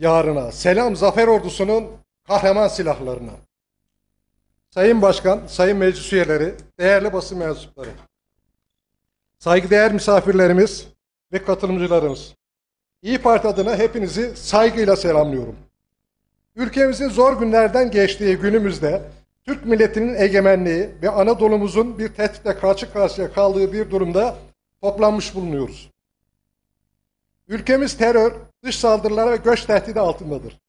yarına. Selam Zafer Ordusu'nun kahraman silahlarına. Sayın Başkan, Sayın Meclis Üyeleri, değerli basın mensupları, saygıdeğer misafirlerimiz ve katılımcılarımız, İyi Parti adına hepinizi saygıyla selamlıyorum. Ülkemizin zor günlerden geçtiği günümüzde Türk milletinin egemenliği ve Anadolu'muzun bir tehditle karşı karşıya kaldığı bir durumda toplanmış bulunuyoruz. Ülkemiz terör, dış saldırılara ve göç tehdidi altındadır.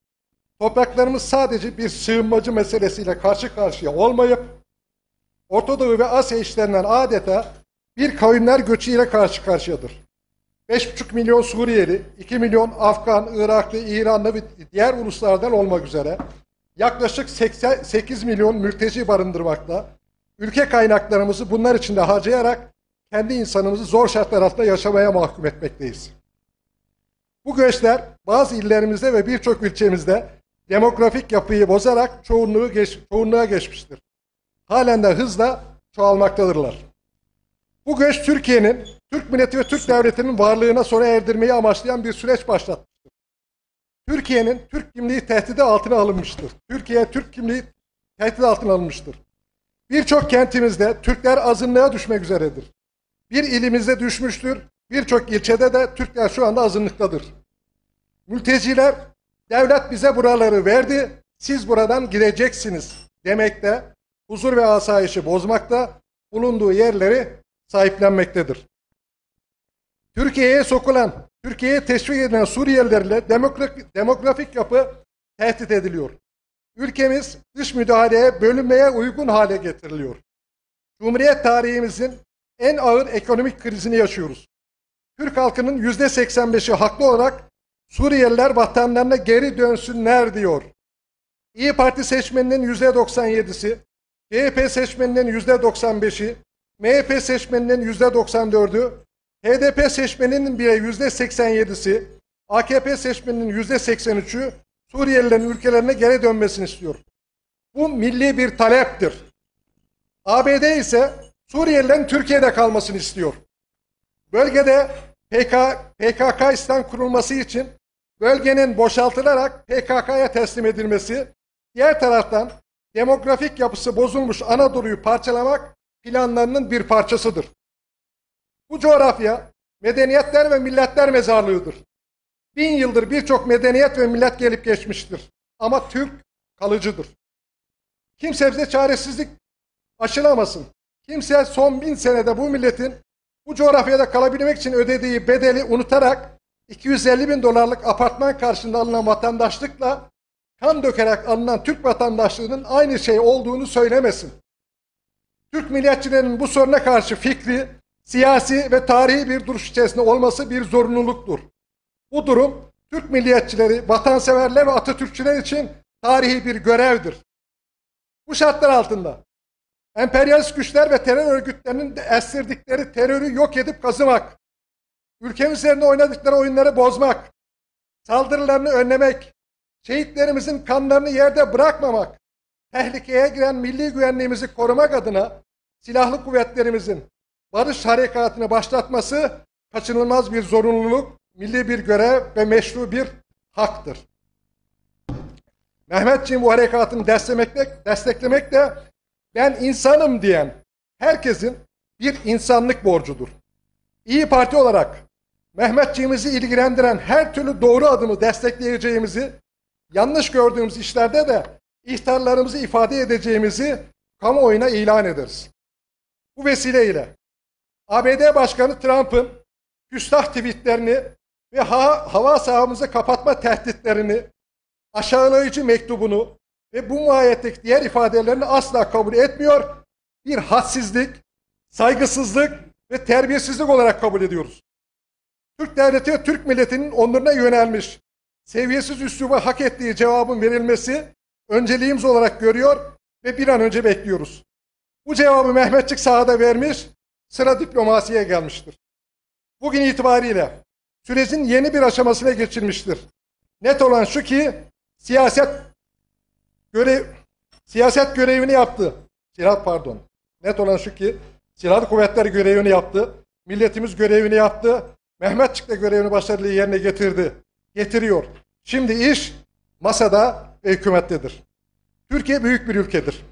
Topraklarımız sadece bir sığınmacı meselesiyle karşı karşıya olmayıp, Orta Doğu ve Asya işlerinden adeta bir kavimler göçüyle karşı karşıyadır. 5,5 milyon Suriyeli, 2 milyon Afgan, Iraklı, İranlı ve diğer uluslardan olmak üzere yaklaşık 88 milyon mülteci barındırmakta, ülke kaynaklarımızı bunlar için de harcayarak kendi insanımızı zor şartlar altında yaşamaya mahkum etmekteyiz. Bu göçler bazı illerimizde ve birçok ilçemizde demografik yapıyı bozarak çoğunluğu geç, çoğunluğa geçmiştir. Halen de hızla çoğalmaktadırlar. Bu göç Türkiye'nin, Türk milleti ve Türk devletinin varlığına sona erdirmeyi amaçlayan bir süreç başlatmıştır. Türkiye'nin Türk kimliği tehdidi altına alınmıştır. Türkiye Türk kimliği tehdit altına alınmıştır. Birçok kentimizde Türkler azınlığa düşmek üzeredir. Bir ilimizde düşmüştür, Birçok ilçede de Türkler şu anda azınlıktadır. Mülteciler devlet bize buraları verdi, siz buradan gideceksiniz demekte, huzur ve asayişi bozmakta, bulunduğu yerleri sahiplenmektedir. Türkiye'ye sokulan, Türkiye'ye teşvik edilen Suriyelilerle demografik, demografik yapı tehdit ediliyor. Ülkemiz dış müdahaleye, bölünmeye uygun hale getiriliyor. Cumhuriyet tarihimizin en ağır ekonomik krizini yaşıyoruz. Türk halkının yüzde %85'i haklı olarak Suriyeliler vatanlarına geri dönsünler diyor. İyi Parti seçmeninin yüzde %97'si, CHP seçmeninin yüzde %95'i, MHP seçmeninin yüzde %94'ü, HDP seçmeninin bile yüzde %87'si, AKP seçmeninin yüzde %83'ü Suriyelilerin ülkelerine geri dönmesini istiyor. Bu milli bir taleptir. ABD ise Suriyelilerin Türkiye'de kalmasını istiyor. Bölgede PKK İslam kurulması için bölgenin boşaltılarak PKK'ya teslim edilmesi, diğer taraftan demografik yapısı bozulmuş Anadolu'yu parçalamak planlarının bir parçasıdır. Bu coğrafya medeniyetler ve milletler mezarlığıdır. Bin yıldır birçok medeniyet ve millet gelip geçmiştir. Ama Türk kalıcıdır. Kimse bize çaresizlik aşılamasın. Kimse son bin senede bu milletin bu coğrafyada kalabilmek için ödediği bedeli unutarak 250 bin dolarlık apartman karşılığında alınan vatandaşlıkla kan dökerek alınan Türk vatandaşlığının aynı şey olduğunu söylemesin. Türk milliyetçilerin bu soruna karşı fikri, siyasi ve tarihi bir duruş içerisinde olması bir zorunluluktur. Bu durum Türk milliyetçileri, vatanseverler ve Atatürkçüler için tarihi bir görevdir. Bu şartlar altında Emperyalist güçler ve terör örgütlerinin estirdikleri terörü yok edip kazımak, ülkemiz üzerinde oynadıkları oyunları bozmak, saldırılarını önlemek, şehitlerimizin kanlarını yerde bırakmamak, tehlikeye giren milli güvenliğimizi korumak adına silahlı kuvvetlerimizin barış harekatını başlatması kaçınılmaz bir zorunluluk, milli bir görev ve meşru bir haktır. Mehmetçiğin bu harekatını desteklemek, desteklemek de ben insanım diyen herkesin bir insanlık borcudur. İyi Parti olarak Mehmetçiğimizi ilgilendiren her türlü doğru adımı destekleyeceğimizi, yanlış gördüğümüz işlerde de ihtarlarımızı ifade edeceğimizi kamuoyuna ilan ederiz. Bu vesileyle ABD Başkanı Trump'ın küstah tweetlerini ve ha hava sahamızı kapatma tehditlerini, aşağılayıcı mektubunu, ve bu ayetteki diğer ifadelerini asla kabul etmiyor. Bir hadsizlik, saygısızlık ve terbiyesizlik olarak kabul ediyoruz. Türk devleti ve Türk milletinin onuruna yönelmiş, seviyesiz üsluba hak ettiği cevabın verilmesi önceliğimiz olarak görüyor ve bir an önce bekliyoruz. Bu cevabı Mehmetçik sahada vermiş, sıra diplomasiye gelmiştir. Bugün itibariyle sürecin yeni bir aşamasına geçilmiştir. Net olan şu ki siyaset görev, siyaset görevini yaptı. Silah pardon. Net olan şu ki silahlı kuvvetler görevini yaptı. Milletimiz görevini yaptı. Mehmetçik de görevini başarılı yerine getirdi. Getiriyor. Şimdi iş masada ve hükümettedir. Türkiye büyük bir ülkedir.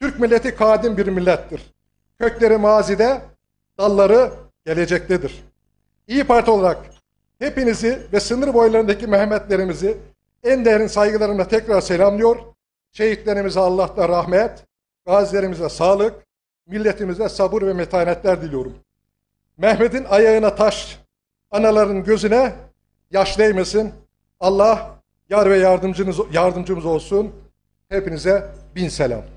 Türk milleti kadim bir millettir. Kökleri mazide, dalları gelecektedir. İyi Parti olarak hepinizi ve sınır boylarındaki Mehmetlerimizi en derin saygılarımla tekrar selamlıyor. Şehitlerimize Allah'ta rahmet, gazilerimize sağlık, milletimize sabır ve metanetler diliyorum. Mehmet'in ayağına taş, anaların gözüne yaş değmesin. Allah yar ve yardımcınız, yardımcımız olsun. Hepinize bin selam.